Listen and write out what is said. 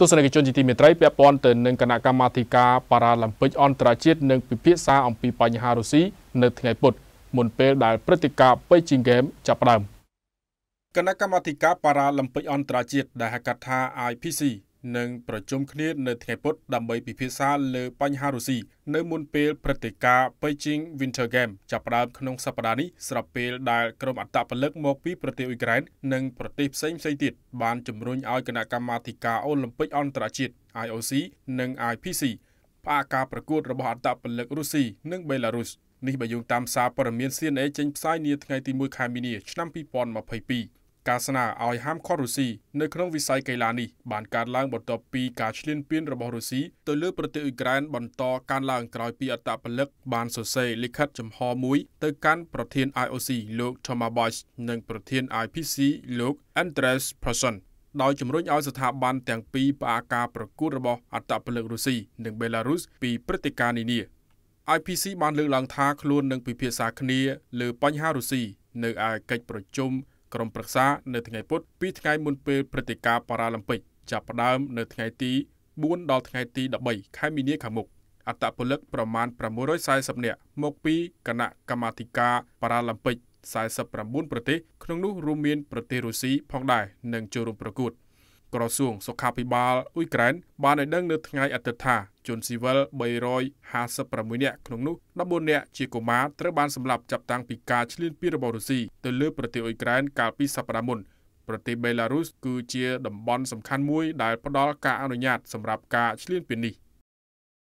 ទស្សនិកជនជាទីមេត្រីពាក់ព័ន្ធទៅនឹងគណៈកម្មាធិការប៉ារ៉ាឡ িম ពិកអន្តរជាតិនិងពិភាក្សាអំពីបញ្ហារុស្ស៊ីនៅថ្ងៃពុធមុនពេលដែលព្រឹត្តិការណ៍ Beijing Game ចាប់ផ្ដើមគណៈកម្មាធិការប៉ារ៉ាឡ িম ពិកអន្តរជាតិដែលហៅកាត់ថា IPC នឹងប្រជុំគ្នានៅថ្ងៃពុធដើម្បីពិភាក្សាលើបញ្ហារុស្ស៊ីនៅមុនពេលព្រឹត្តិការណ៍ Beijing Winter Game ចាប់ផ្ដើមក្នុងសប្តាហ៍នេះស្របពេលដែលក្រុមអន្តពលិកមកពីប្រទេសអ៊ុយក្រែននិងប្រទេសផ្សេងៗទៀតបានជំរុញឲ្យគណៈកម្មាធិការអូឡ িম্প ិកអន្តរជាតិ IOC និង IPC ផ្អាកការប្រកួត របស់អន្តពលិករុស្ស៊ីនិងបេឡារុសនេះបើយោងតាមសារព័ត៌មាន CNA ចេញផ្សាយនាថ្ងៃទី1ខែមីនាឆ្នាំ2022ការស្នើឲ្យហាមឃាត់រុស្ស៊ីនៅក្នុងវិស័យកីឡានេះបានកើតឡើងបន្ទាប់ពីការឈ្លានពានរបស់រុស្ស៊ីទៅលើប្រទេសអ៊ុយក្រែនបន្តកើនឡើងក្រោយពីអត្តពលិកបានសរសេរលិខិតចំហមួយទៅកាន់ប្រធាន IOC លោក Thomas Bach និងប្រធាន IPC លោក Andres Persson ដោយជំរុញឲ្យស្ថាប័នទាំងពីរផ្អាកការប្រកួតរបស់អត្តពលិករុស្ស៊ីនិងបេឡារុសពីព្រឹត្តិការណ៍នានា IPC បានលើកឡើងថាខ្លួននឹងពិភាក្សាគ្នាលើបញ្ហារុស្ស៊ីនៅឯកិច្ចប្រជុំក្រុមប្រឹក្សា នៅថ្ងៃពុធពីថ្ងៃមុនពេលព្រឹត្តិការណ៍ប៉ារ៉ាឡឹមពិកចាប់ផ្ដើមនៅថ្ងៃទី4ដល់ថ្ងៃទី13ខែមីនាខាងមុខអត្តពលិកប្រមាណ640នាក់មកពីគណៈកម្មាធិការប៉ារ៉ាឡឹមពិក49ប្រទេស ក្នុងនោះរួមមានប្រទេសរុស្ស៊ីផងដែរនិងចូលរួមប្រកួត។ក្រសួងសុខាភិបាលអ៊ុយក្រែនបានឲ្យដឹងនៅថ្ងៃអាទិត្យថាជនស៊ីវិល356នាក់ក្នុងនោះ14នាក់ជាកុមារត្រូវបានសម្លាប់ចាប់តាំងពីការឈ្លានពានរបស់រុស្ស៊ីទៅលើប្រទេសអ៊ុយក្រែនកាលពីសប្តាហ៍មុនប្រទេសបេឡារុសគឺជាតំបន់សំខាន់មួយដែលផ្ដល់ការអនុញ្ញាតសម្រាប់ការឈ្លានពាននេះ។